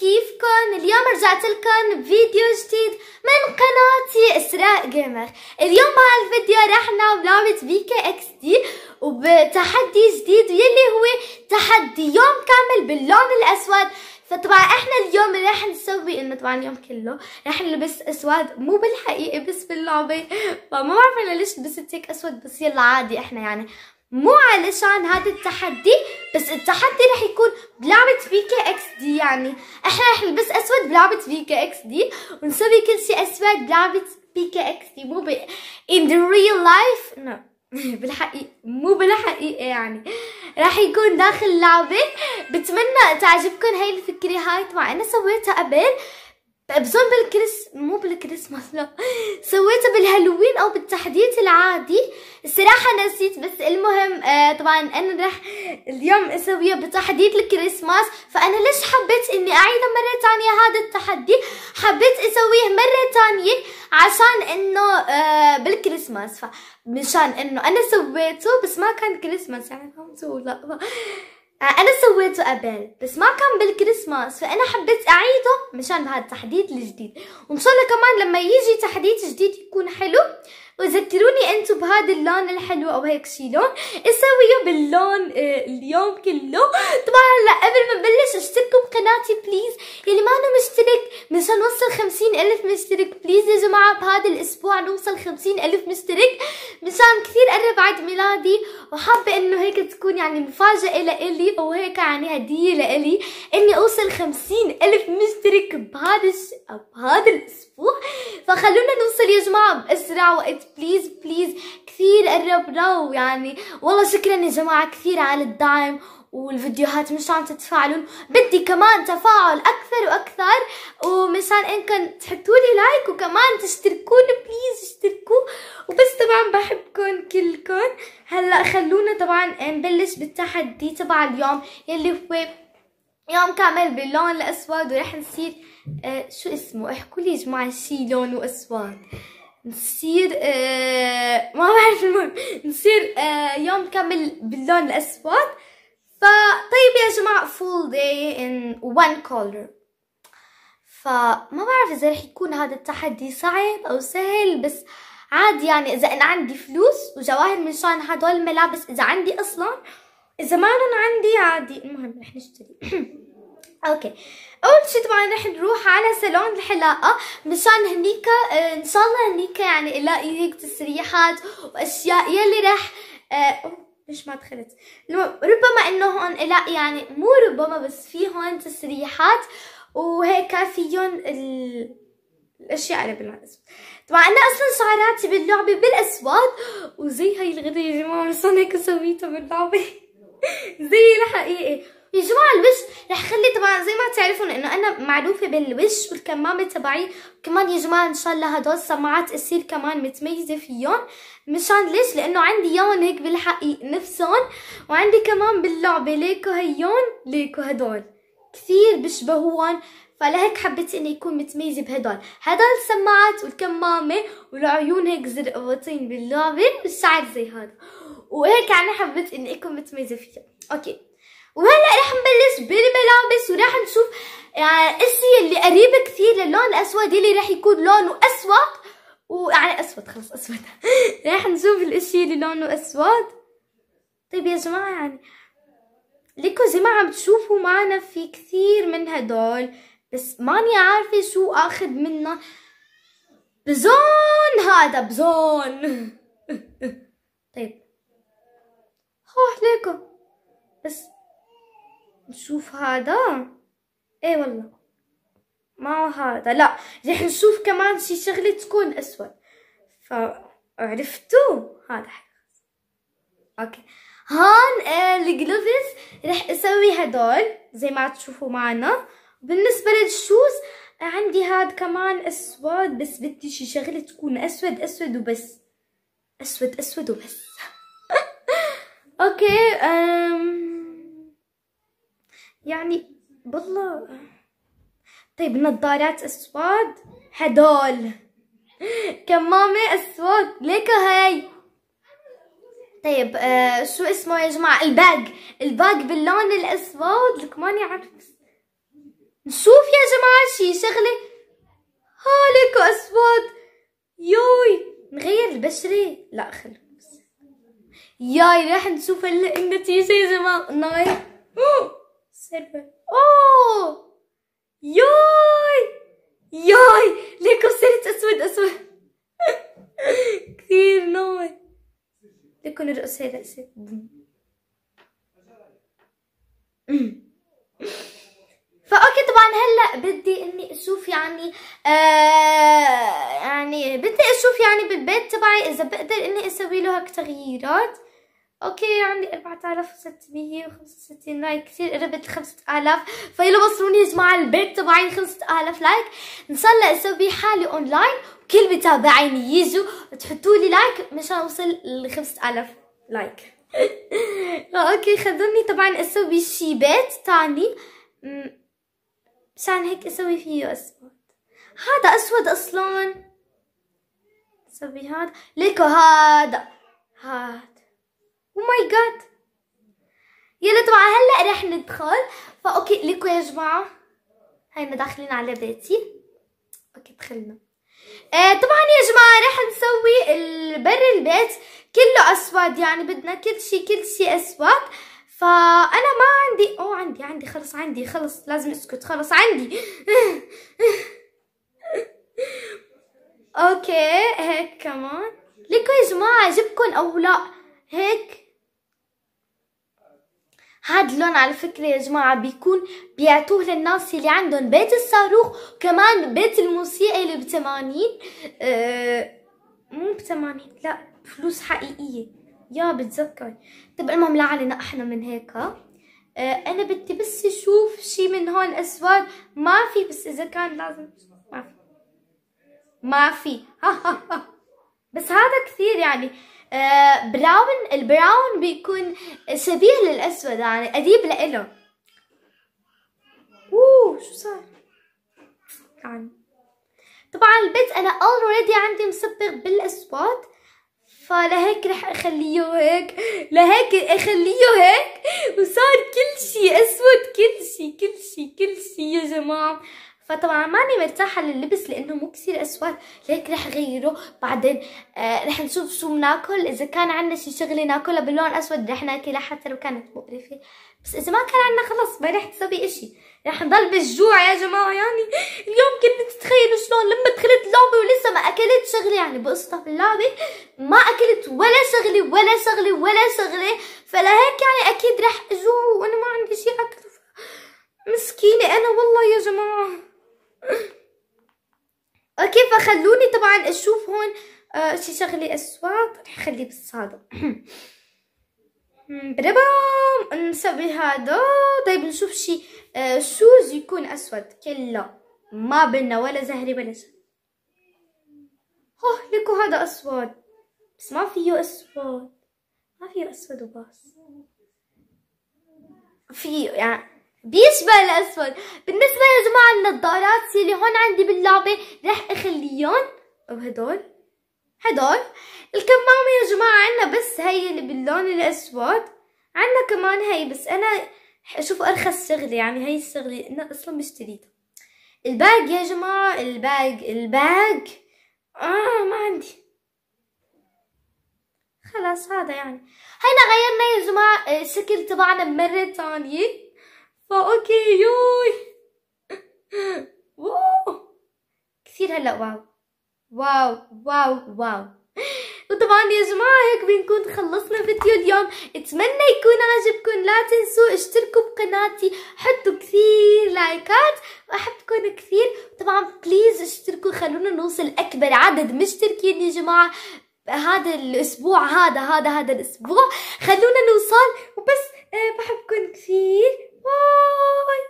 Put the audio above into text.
كيفكم اليوم رجعت لكم بفيديو جديد من قناتي اسراء جيمر اليوم بهالفيديو الفيديو راح نلعب لعبة بي كي اكس دي وبتحدي جديد يلي هو تحدي يوم كامل باللون الاسود فطبعا احنا اليوم راح نسوي انه طبعا اليوم كله راح نلبس اسود مو بالحقيقه بس باللعبه فما بعرف انا ليش لبست هيك اسود بس يلا عادي احنا يعني مو علشان هذا التحدي بس التحدي رح يكون بلعبة في كي اكس دي يعني احنا رح نلبس اسود بلعبة في كي اكس دي ونسوي كل شيء اسود بلعبة في كي اكس دي مو ب in the real life no. بالحقيقة مو بالحقيقة يعني راح يكون داخل لعبة بتمنى تعجبكم هاي الفكرة هاي طبعا انا سويتها قبل بظن بالكريس مو بالكريسماس لا سويتها بالهالوين او بالتحديث العادي الصراحة نسيت بس المهم آه طبعا انا راح اليوم اسويه بتحديد الكريسماس فانا ليش حبيت اني اعيده مرة تانية هذا التحدي حبيت اسويه مرة تانية عشان انه آه بالكريسماس فمشان انه انا سويته بس ما كان كريسماس يعني فهمتوا لا آه، انا سويته قبل بس ما كان بالكريسماس فانا حبيت اعيده مشان بهذا التحديث الجديد وان شاء الله كمان لما يجي تحديث جديد يكون حلو وذكروني انتم بهذا اللون الحلو او هيك شي لون اسويه باللون آه، اليوم كله طبعا هلا قبل ما نبلش اشتركوا بقناتي بليز يلي ما مشترك مشان نوصل خمسين ألف مشترك بليز يا جماعة بهذا الأسبوع نوصل خمسين ألف مشترك مشان كثير قرب عيد ميلادي وحابة إنه هيك تكون يعني مفاجأة لإلي أو هيك يعني هدية لإلي إني أوصل خمسين ألف مشترك بهذا الش... بهذا الأسبوع الاسبوع فخلونا نوصل يا جماعه باسرع وقت بليز بليز كثير قربنا يعني والله شكرا يا جماعه كثير على الدعم والفيديوهات مش عم تتفاعلون بدي كمان تفاعل اكثر واكثر ومشان انكم تحطوا لي لايك وكمان تشتركوا بليز اشتركوا وبس طبعا بحبكم كلكم هلا خلونا طبعا نبلش بالتحدي تبع اليوم يلي هو يوم كامل باللون الاسود ورح نصير أه، شو اسمه احكوا لي جماعه شي لون واصوات نصير آه ما بعرف المهم نصير آه يوم كامل باللون الاسود فطيب يا جماعه full day in one color فما بعرف اذا رح يكون هذا التحدي صعب او سهل بس عادي يعني اذا انا عندي فلوس وجواهر من شان هدول الملابس اذا عندي اصلا اذا ما عندي عادي المهم رح نشتري اوكي اول شي طبعا رح نروح على صالون الحلاقه مشان هنيك آه، ان شاء الله هنيك يعني الاقي هيك تسريحات واشياء يلي رح أه ليش ما دخلت ربما انه هون الاقي يعني مو ربما بس في هون تسريحات وهيك فيهم ال... الاشياء اللي بالنسبة طبعا انا اصلا شعراتي باللعبة بالاسود وزي هاي الغدية يا جماعة مشان هيك سويتها باللعبة زي الحقيقة يا جماعه الوش رح خلي طبعا زي ما تعرفون انه انا معروفه بالوش والكمامه تبعي كمان يا جماعه ان شاء الله هدول السماعات اصير كمان متميزه فيهم مشان ليش لانه عندي يون هيك بالحقيقه نفسهم وعندي كمان باللعبه ليكو هيون ليكو هدول كثير بشبهوهم فلهيك حبيت اني يكون متميزه بهدول هدول السماعات والكمامه والعيون هيك زرق باللعبه والشعر زي هذا وهيك يعني حبيت اني اكون متميزه فيها اوكي وهلا رح نبلش بالملابس وراح نشوف يعني آه، الشيء اللي قريب كثير للون الاسود اللي رح يكون لونه اسود ويعني اسود خلص اسود رح نشوف الاشي اللي لونه اسود طيب يا جماعه يعني لكم زي ما عم تشوفوا معنا في كثير من هدول بس ماني عارفه شو اخذ منها بزون هذا بزون طيب هو ليكو بس نشوف هذا ايه والله ما هذا لا رح نشوف كمان شي شغله تكون اسود فعرفتوا هذا حيخلص اوكي هون الجلوفز رح اسوي هدول زي ما تشوفوا معنا بالنسبه للشوز عندي هاد كمان اسود بس بدي شي شغله تكون اسود اسود وبس اسود اسود وبس اوكي أم يعني بالله طيب نظارات اسود هدول كمامة اسود ليك هاي طيب آه شو اسمه يا جماعة الباج الباج باللون الاسود لك ماني عارف نشوف يا جماعة شي شغلة ها هالك اسود يوي نغير البشرة لا خلو ياي راح نشوف النتيجة يا جماعة ناي Serpa. أوه ياي ياي ليكو صرت أسود أسود كثير نوي ليكو رأسي رأسي فأوكي طبعا هلا بدي إني أشوف يعني آه يعني بدي أشوف يعني بالبيت تبعي إذا بقدر إني أسوي له هيك تغييرات اوكي عندي 4665 لايك كثير قربت ل 5000 فيلا وصلوني يا جماعه البيت تبعي 5000 لايك ان شاء الله اسوي حالي اونلاين وكل متابعيني يجوا تحطوا لي لايك مشان اوصل ل 5000 لايك آه، اوكي خذوني طبعا اسوي شي بيت تاني مشان هيك اسوي فيه اسود هذا اسود اصلا اسوي هذا ليكو هذا هذا ماي oh جاد يلا طبعا هلا رح ندخل فا اوكي لكم يا جماعه هينا داخلين على بيتي اوكي دخلنا آه طبعا يا جماعه رح نسوي بر البيت كله اسود يعني بدنا كل شيء كل شيء اسود فانا ما عندي او عندي عندي خلص عندي خلص لازم اسكت خلص عندي اوكي هيك كمان لكم يا جماعه عجبكم او لا هيك هاد اللون على فكرة يا جماعة بيكون بيعطوه للناس اللي عندهم بيت الصاروخ وكمان بيت الموسيقى اللي بثمانين أه مو بثمانين لا فلوس حقيقية يا بتذكر طب المهم لا علينا احنا من هيك ها أه انا بدي بس اشوف شي من هون اسود ما في بس اذا كان لازم ما في ما في بس هذا كثير يعني براون آه، البراون بيكون شبيه للأسود يعني قريب لإله اوه شو صار يعني طبعا البيت أنا اولريدي عندي مصبغ بالأسود فلهيك رح اخليه هيك لهيك اخليه هيك وصار كل شيء اسود كل شيء كل شيء كل شيء يا جماعه فطبعا ماني مرتاحة لللبس لأنه مو كثير أسود لهيك رح غيره بعدين آه رح نشوف شو بناكل إذا كان عنا شي شغلة ناكلها باللون أسود رح ناكلها حتى لو كانت مقرفة بس إذا ما كان عنا خلص ما رح تسوي إشي رح نضل بالجوع يا جماعة يعني اليوم كنت تتخيلوا شلون لما دخلت اللعبة ولسه ما أكلت شغلة يعني بقصة اللعبة ما أكلت ولا شغلة ولا شغلة ولا شغلة فلهيك يعني أكيد رح أجوع وأنا ما عندي شي أكله مسكينة أنا والله يا جماعة اوكي فخلوني طبعا اشوف هون آه شي شغلي اصوات رح اخليه بالصادق بربام نسوي هذا طيب نشوف شي آه شوز يكون اسود كلا ما بنا ولا زهري ولا شيء اه لكو هذا اسود بس ما فيه اسود ما فيه اسود وبس في يعني بيشبه الاسود بالنسبه يا جماعه النظارات اللي هون عندي باللعبه رح اخليهم وهدول هدول الكمامه يا جماعه عنا بس هي اللي باللون الاسود عنا كمان هي بس انا اشوف ارخص شغله يعني هي الشغله انا اصلا مشتريتها الباج يا جماعه الباج الباج اه ما عندي خلاص هذا يعني هينا غيرنا يا جماعه الشكل آه، تبعنا مره ثانيه اوكي يوي واو كثير هلا واو واو واو واو وطبعا يا جماعة هيك بنكون خلصنا فيديو اليوم اتمنى يكون عجبكم لا تنسوا اشتركوا بقناتي حطوا كثير لايكات واحبكم كثير طبعا بليز اشتركوا خلونا نوصل اكبر عدد مشتركين يا جماعة هذا الاسبوع هذا هذا هذا الاسبوع خلونا نوصل وبس آه، بحبكم كثير Bye.